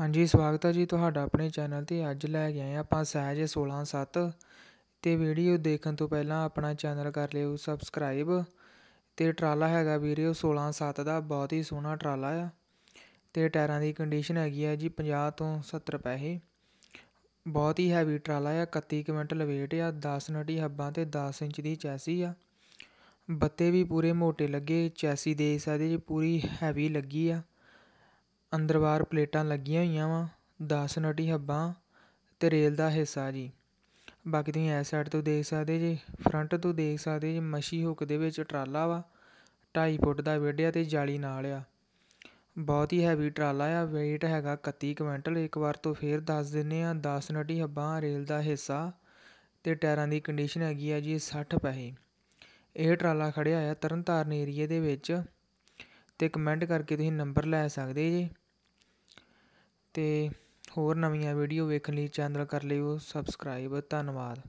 ਹਾਂਜੀ ਸਵਾਗਤ ਹੈ ਜੀ ਤੁਹਾਡਾ ਆਪਣੇ ਚੈਨਲ ਤੇ ਅੱਜ ਲੈ ਕੇ ਆਏ ਆਪਾਂ ਸਹਿਜ 16-7 ਤੇ ਵੀਡੀਓ ਦੇਖਣ ਤੋਂ ਪਹਿਲਾਂ ਆਪਣਾ ਚੈਨਲ ਕਰ ਲਿਓ ਸਬਸਕ੍ਰਾਈਬ ਤੇ ਟਰਾਲਾ ਹੈਗਾ ਵੀਰੇ 16-7 ਦਾ ਬਹੁਤ ਹੀ ਸੋਹਣਾ ਟਰਾਲਾ ਆ ਤੇ ਟਾਇਰਾਂ ਦੀ ਕੰਡੀਸ਼ਨ ਹੈਗੀ ਆ ਜੀ 50 ਤੋਂ 70 ਪੈਸੇ ਬਹੁਤ ਹੀ ਹੈਵੀ ਟਰਾਲਾ ਆ 31 ਕੁਇੰਟਲ weight ਆ 10 ਨਟੀ ਹੱਬਾਂ ਤੇ 10 ਇੰਚ ਦੀ ਚੈਸੀ ਆ ਬੱਤੇ ਵੀ ਪੂਰੇ ਮੋਟੇ ਲੱਗੇ ਚੈਸੀ ਦੇ ਸਕਦੇ ਜੀ ਪੂਰੀ ਹੈਵੀ ਲੱਗੀ ਆ ਅੰਦਰ ਬਾਹਰ ਪਲੇਟਾਂ ਲੱਗੀਆਂ ਹੋਈਆਂ ਵਾ 10 ਨਟੀ ਹੱਬਾਂ ਤੇ ਰੇਲ ਦਾ ਹਿੱਸਾ ਜੀ ਬਾਕੀ ਤੁਸੀਂ ਐਸ ਸਾਈਡ ਤੋਂ ਦੇਖ ਸਕਦੇ ਜੀ ਫਰੰਟ ਤੋਂ ਦੇਖ ਸਕਦੇ ਜੀ ਮਸ਼ੀ ਹੁੱਕ ਦੇ ਵਿੱਚ ਟਰਾਲਾ ਵਾ 2.5 ਫੁੱਟ ਦਾ ਵੇਡਿਆ ਤੇ ਜਾਲੀ ਨਾਲ ਆ ਬਹੁਤ ਹੀ ਹੈਵੀ ਟਰਾਲਾ ਆ weight ਹੈਗਾ 31 ਕੁਇੰਟਲ ਇੱਕ ਵਾਰ ਤੋਂ ਫੇਰ ਦੱਸ ਦਿੰਨੇ ਆ 10 ਨਟੀ ਹੱਬਾਂ ਰੇਲ ਦਾ ਹਿੱਸਾ ਤੇ ਟਾਇਰਾਂ ਦੀ ਕੰਡੀਸ਼ਨ ਹੈਗੀ ਆ ਜੀ 60 ਪੈਸੇ ਇਹ ਟਰਾਲਾ ਖੜਿਆ ਆ ਤਰਨਤਾਰਨ ਏਰੀਏ ਦੇ ਵਿੱਚ ਤੇ ਕਮੈਂਟ ਕਰਕੇ ਤੁਸੀਂ ਨੰਬਰ ਲੈ ਸਕਦੇ ਜੀ ਤੇ ਹੋਰ ਨਵੀਆਂ ਵੀਡੀਓ ਵੇਖਣ ਲਈ ਚੈਨਲ ਕਰ ਲਿਓ ਸਬਸਕ੍ਰਾਈਬ ਧੰਨਵਾਦ